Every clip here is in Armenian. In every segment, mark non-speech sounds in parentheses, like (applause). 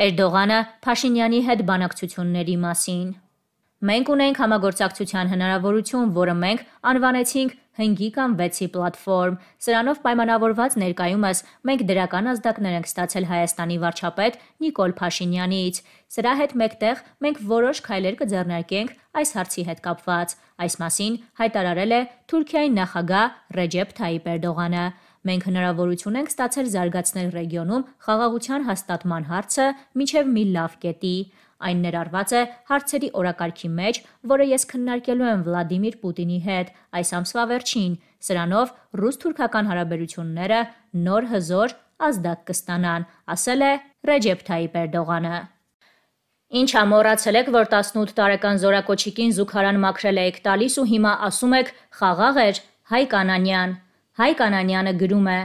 Էրդողանը Փաշինյանի հետ բանակցությունների մասին։ Մենք ունենք համագործակցության հնարավորություն, որը մենք անվանեցինք 5-ի կամ 6-ի պլատֆորմ։ Սրանով պայմանավորված ներկայումս մենք դրական ազդակներ ենք ստացել Հայաստանի վարչապետ Նիկոլ Փաշինյանից։ Սրա հետ մեկտեղ մենք որոշ քայլեր կձեռնարկենք այս հարցի հետ կապված։ Այս մասին հայտարարել է Թուրքիայի նախագահ Ռեջեփ Թայիպ Էրդողանը։ Մենք հնարավորություն ենք ստացել զարգացնել ռեգիոնում խաղաղության հաստատման հարցը միջև մի լավ կետի։ Այն ներառված է հարցերի օրակարգի մեջ, որը ես քննարկելու եմ Վլադիմիր Պուտինի հետ այս ամսվա վերջին։ Սրանով ռուս-թուրքական հարաբերությունները նոր հզոր ազդակ կստանան, ասել է Ռեջեփ Թայիպ Էրդողանը։ Ինչ ա մոռացել եք, որ 18 տարեկան Զորակոչիկին զուգարան մաքրել էիք տալիս ու հիմա ասում եք խաղաղ էր Հայկ Անանյան։ Հայկ Անանյանը գրում է.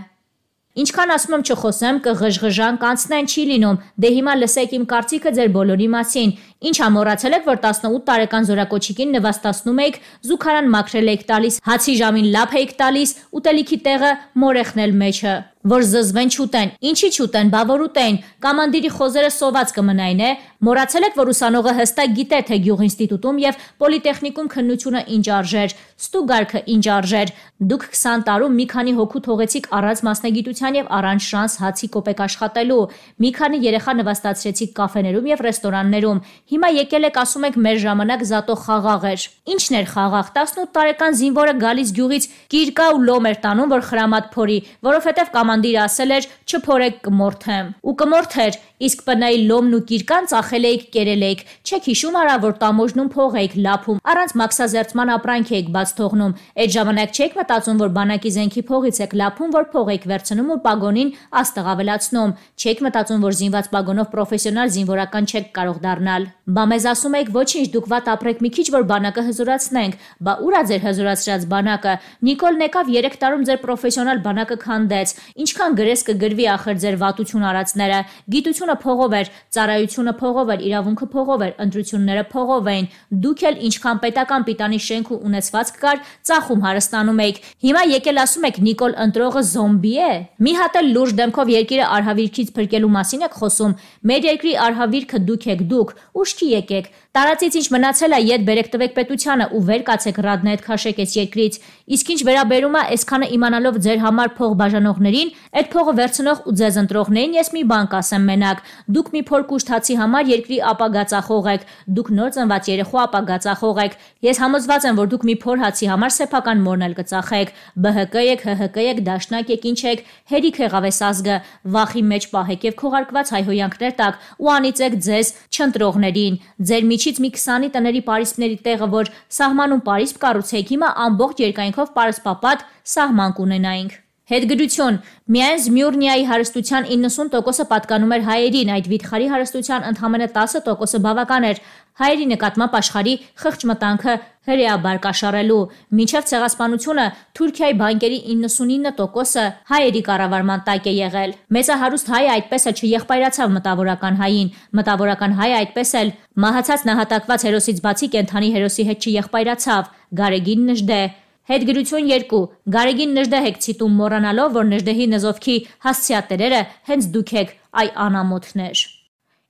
Ինչքան ասում եմ չխոսեմ, կղժղժան կանցնեն չի լինում։ Դե հիմա լսեք իմ կարծիքը ձեր բոլորի մասին։ Ինչ հա մոռացել եք, որ 18 տարեկան զորակոչիկին նվաստացնում էիք, զուգարան մաքրել էիք տալիս, հացի ժամին լափ էիք տալիս, ուտելիքի տեղը մորեխնել մեջը որ զզվեն չուտեն։ Ինչի չուտեն, բա որ ուտեն։ Կամանդիրի խոզերը սոված կմնային է։ Մոռացել եք, որ ուսանողը հստակ գիտե թե գյուղինստիտուտում եւ պոլիտեխնիկում քննությունը ինչ արժեր, ստուգարքը ինչ արժեր։ Դուք 20 տարում մի քանի հոգու թողեցիք առանց մասնագիտության եւ առանց շանս հացի կոպեկ աշխատելու։ Մի քանի երեխա նվաստացրեցիք կաֆեներում եւ ռեստորաններում։ Հիմա եկել եք ասում եք մեր ժամանակ զատող խաղաղ էր։ Ինչն էր խաղաղ 18 տարեկան զինվորը գալիս գյուղից կիրկա ու լոմ էր տանում որ խրամատ փորի, որովհետեւ կաման հանդիր ասել էր՝ «Չփորեք կմորթեմ» ու կմորթեր Իսկ ՊՆ-ի լոմն ու գիրկան ծախել էիք, կերել էիք, չեք հիշում արա, որ տամոժնում փող էիք լափում, առանց մաքսազերծման ապրանք էիք բաց թողնում։ Այդ ժամանակ չեք մտածում, որ բանակի զենքի փողից եք լափում, որ փող էիք վերցնում ու պագոնին աստղ ավելացնում։ Չեք մտածում, որ զինված պագոնով պրոֆեսիոնալ զինվորական չեք կարող դառնալ։ Բա մեզ ասում եք ոչինչ, դուք վատ ապրեք մի քիչ, որ բանակը հզորացնենք։ Բա ուրա ձեր հզորացրած բանակը։ Նիկոլն եկավ 3 տարում ձեր պրոֆեսիոնալ բանակը քանդեց։ Ինչքան գրես կգրվի ախր ձեր վատություն արածները։ Գիտություն Պետությունը փողով էր, ծառայությունը փողով էր, իրավունքը փողով էր, ընտրությունները փողով էին։ Դուք էլ ինչքան պետական պիտանի շենք ու ունեցվածք կար, ծախում հարստանում էիք։ Հիմա եկել ասում եք Նիկոլ Ընտրողը զոմբի է։ Մի հատ էլ լուրջ դեմքով երկիրը արհավիրքից փրկելու մասին եք խոսում։ Մեր երկրի արհավիրքը դուք եք դուք, ուշքի եկեք։ Տարածից ինչ մնացել է, իդ բերեք տվեք պետությանը ու վեր կացեք ռադնետ քաշեք այս երկրից։ Իսկ ինչ վերաբերում է այսքանը իմանալով ձեր համար փող բաժանողներին, Այդ փողը վերցնող ու ձեզ ընտրողներին ես մի բան կասեմ մենակ։ Դուք մի փոր կուշտ հացի համար երկրի ապագածախող եք, դուք նոր ծնված երեխու ապագածախող եք։ Ես համոզված եմ, որ դուք մի փոր հացի համար սեփական մորն էլ կծախեք։ ԲՀԿ եք, ՀՀԿ եք, Դաշնակ եք, ինչ եք, հերիք եղավ էս ազգը, վախի մեջ պահեք եւ քողարկված հայհոյանքներ տակ ու անիծեք ձեզ չընտրողներին։ Ձեր միջից մի 20-ի տների Փարիսների տեղը, որ սահմանում Փարիս կառուցեք, հիմա ամբողջ երկայնքով Փարիսպապատ սահման կունենայինք։ Հետգրություն. միայն Զմյուռնիայի հարստության 90%-ը պատկանում էր հայերին, այդ վիթխարի հարստության ընդամենը 10%-ը բավական էր հայերի նկատմամբ աշխարհի խղճ մտանքը հրեաբար կաշառելու։ Մինչև ցեղասպանությունը Թուրքիայի բանկերի 99%-ը հայերի կառավարման տակ է եղել։ Մեծահարուստ հայը այդպես էլ չեղբայրացավ մտավորական հային, մտավորական հայը այդպես էլ մահացած նահատակված հերոսից բացի կենթանի հերոսի հետ չեղբայրացավ։ Գարեգին Նժդե Հետգրություն 2. Գարեգին Նժդեհեք ցիտում մոռանալով, որ Նժդեհի նզովքի հասցիատերերը հենց դուք եք, այ անամոթներ։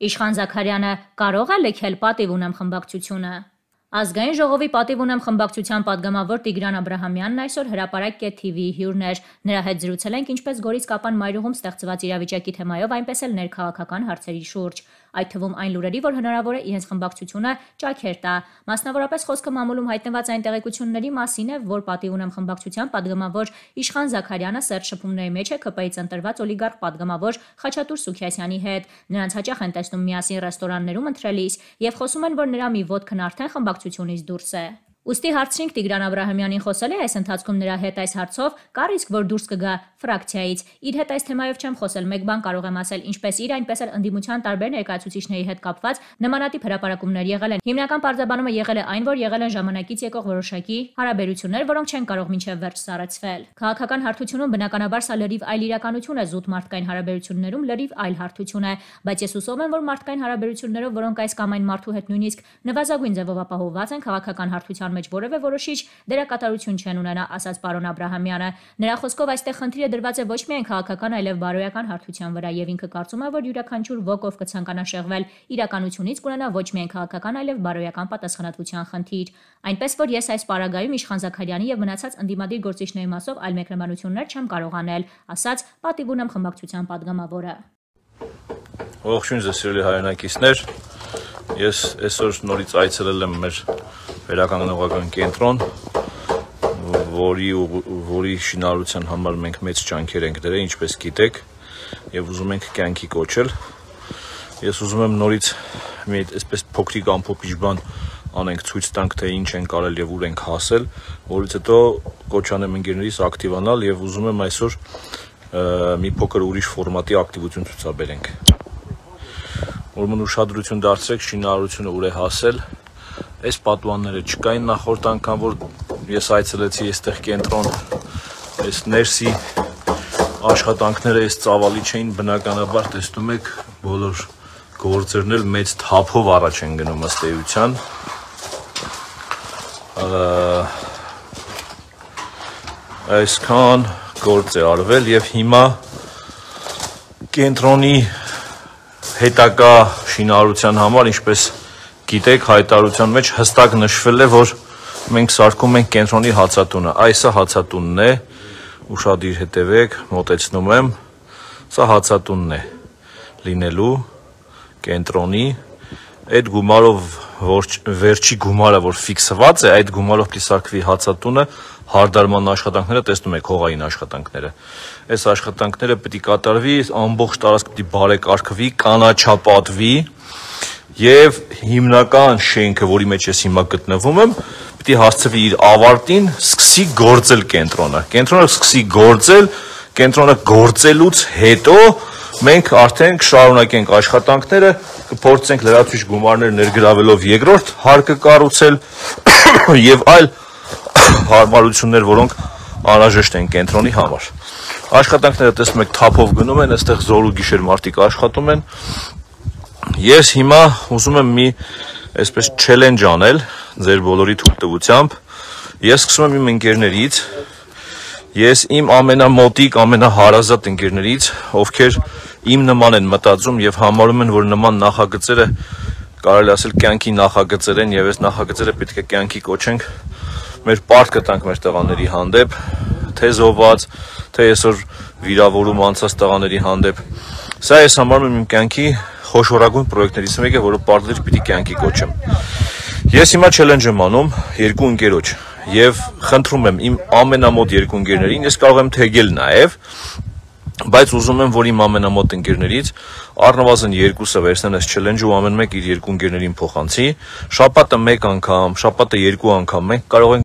Իշխան Զաքարյանը կարող է լեքել պատիվ ունեմ խմբակցությունը։ Ազգային ժողովի պատիվ ունեմ խմբակցության падգամավոր Տիգրան Աբ รา համյանն այսօր հրապարակ է TV-ի հյուրներ։ Նրա հետ զրուցել ենք ինչպես Գորիս Կապան Մայրուհում ստեղծված իրավիճակի թեմայով, այնպես էլ ներքաղաքական հարցերի շուրջ այդ թվում այն լուրերի, որ հնարավոր է իրենց խմբակցությունը ճաքեր տա։ Մասնավորապես խոսքը մամուլում հայտնված այն տեղեկությունների մասին է, որ պատիվ ունեմ խմբակցության падգամավոր Իշխան Զաքարյանը Սերժ շփումների մեջ է ԿՊ-ից ընտրված օլիգարխ падգամավոր Խաչատուր Սուքիասյանի հետ։ Նրանց հաճախ են տեսնում միասին ռեստորաններում ընթրելիս եւ խոսում են, որ նրա մի ոդքն արդեն խմբակցությունից դուրս է։ Ոստի հարցրինք Տիգրան Աբրահամյանին խոսել է այս ընթացքում նրա հետ այս հարցով, կա ռիսկ, որ դուրս կգա ֆրակցիայից։ Իր հետ այս թեմայով չեմ խոսել, մեկ բան կարող եմ ասել, ինչպես իր, այնպես էլ ընդդիմության տարբեր ներկայացուցիչների հետ կապված նմանատիպ հրապարակումներ եղել են։ Հիմնական բարձաբանումը եղել է այն, որ եղել են ժամանակից եկող որոշակի հարաբերություններ, որոնք չեն կարող մինչև վերջ սառեցվել։ Քաղաքական հարթությունում բնականաբար սա լրիվ այլ իրականություն է, զուտ մարդկային հարաբերություններում լրիվ այլ հարթություն է, բայց ես հուսով եմ, որ մարդկային հարաբերություններով, որոնք այս կամ այն մարդու հետ նույնիսկ նվազագույն ձևով ապահովված են քաղաքական հարթության մեջ որևէ որոշիչ դերակատարություն չեն ունենա, ասաց պարոն Աբ รา համյանը։ Նրա խոսքով այստեղ խնդիրը դրված է ոչ միայն քաղաքական, այլև բարոյական հարթության վրա եւ ինքը կարծում է, որ յուրաքանչյուր ոգով կցանկանա շեղվել իրականությունից կունենա ոչ միայն քաղաքական, այլև բարոյական պատասխանատվության խնդիր։ Այնպես որ ես այս պարագայում Իշխան Զաքարյանի եւ մնացած ընդդիմադիր գործիչների մասով այլ մեկնաբանություններ չեմ կարող անել, ասաց պատիվ ունեմ խմբակցության падգամավորը։ Ողջույն ձեզ սիրելի հայրենակիցներ։ Ես այսօր նորից այցելել եմ մեր վերականգնողական կենտրոն, որի որի շինարարության համար մենք մեծ ճանքեր ենք դրել, ինչպես գիտեք, եւ ուզում ենք կյանքի կոչել։ Ես ուզում եմ նորից մի այսպես փոքրիկ ամփոփիչ բան անենք, ցույց տանք, թե ինչ են կարել եւ ուր ենք հասել, որից հետո կոչանեմ ընկերներիս ակտիվանալ եւ ուզում եմ այսօր մի փոքր ուրիշ ֆորմատի ակտիվություն ցուցաբերենք։ Ուրեմն ուշադրություն դարձրեք շինարարությունը ուր է հասել, այս պատուանները չկային նախորդ անգամ, որ ես այցելեցի այստեղ կենտրոն, այս ներսի աշխատանքները այս ծավալի չէին, բնականաբար տեսնում եք բոլոր գործերն էլ մեծ թափով առաջ են գնում ըստ էության։ Այսքան գործ է արվել եւ հիմա կենտրոնի հետակա շինարարության համար ինչպես Գիտեք, հայտարարության մեջ հստակ նշվել է, որ մենք սարկում ենք կենտրոնի հացատունը։ Այսը հացատունն է, ուրախadir հետևեք, մոտեցնում եմ։ Սա հացատունն է լինելու կենտրոնի այդ գումարով որ վերջի գումարը որ ֆիքսված է այդ գումարով պլիսարկվի հացատունը հարդարման աշխատանքները տեսնում եք հողային աշխատանքները այս աշխատանքները պետք է կատարվի ամբողջ տարածքը պետք է բարեկարգվի կանաչապատվի եւ հիմնական շենքը, որի մեջ ես հիմա գտնվում եմ, պիտի հասցվի իր ավարտին, սկսի գործել կենտրոնը։ Կենտրոնը սկսի գործել, կենտրոնը գործելուց հետո մենք արդեն կշարունակենք աշխատանքները, կփորձենք լրացուցիչ գումարներ ներգրավելով երկրորդ հարկը կառուցել (coughs) եւ այլ (coughs) հարմարություններ, որոնք անհրաժեշտ են կենտրոնի համար։ Աշխատանքները տեսնում եք թափով գնում են, այստեղ զորու գիշեր մարտիկ աշխատում են, Ես հիմա ուզում եմ մի այսպես չելենջ անել ձեր բոլորի թույլ տվությամբ։ Ես սկսում եմ իմ ընկերներից, ես իմ ամենամոտիկ, ամենահարազատ ընկերներից, ովքեր իմ նման են մտածում եւ համարում են, որ նման նախագծերը կարելի ասել կյանքի նախագծեր են եւ այս նախագծերը պետք է կյանքի կոչենք մեր պարտքը տանք մեր տղաների հանդեպ թե զոհված թե այսօր վիրավորում անցած տղաների հանդեպ սա ես համարում եմ իմ կյանքի խոշորագույն պրոյեկտներից մեկը, որը պարտադիր պիտի կյանքի կոչեմ։ Ես հիմա չելենջ եմ անում երկու ընկերոջ եւ խնդրում եմ իմ ամենամոտ երկու ընկերներին, ես կարող եմ թեգել նաեւ, բայց ուզում եմ, որ իմ ամենամոտ ընկերներից առնվազն երկուսը վերցնեն այս չելենջը ու ամեն մեկ իր երկու ընկերներին փոխանցի։ Շաբաթը 1 անգամ, շաբաթը 2 անգամ մենք կարող ենք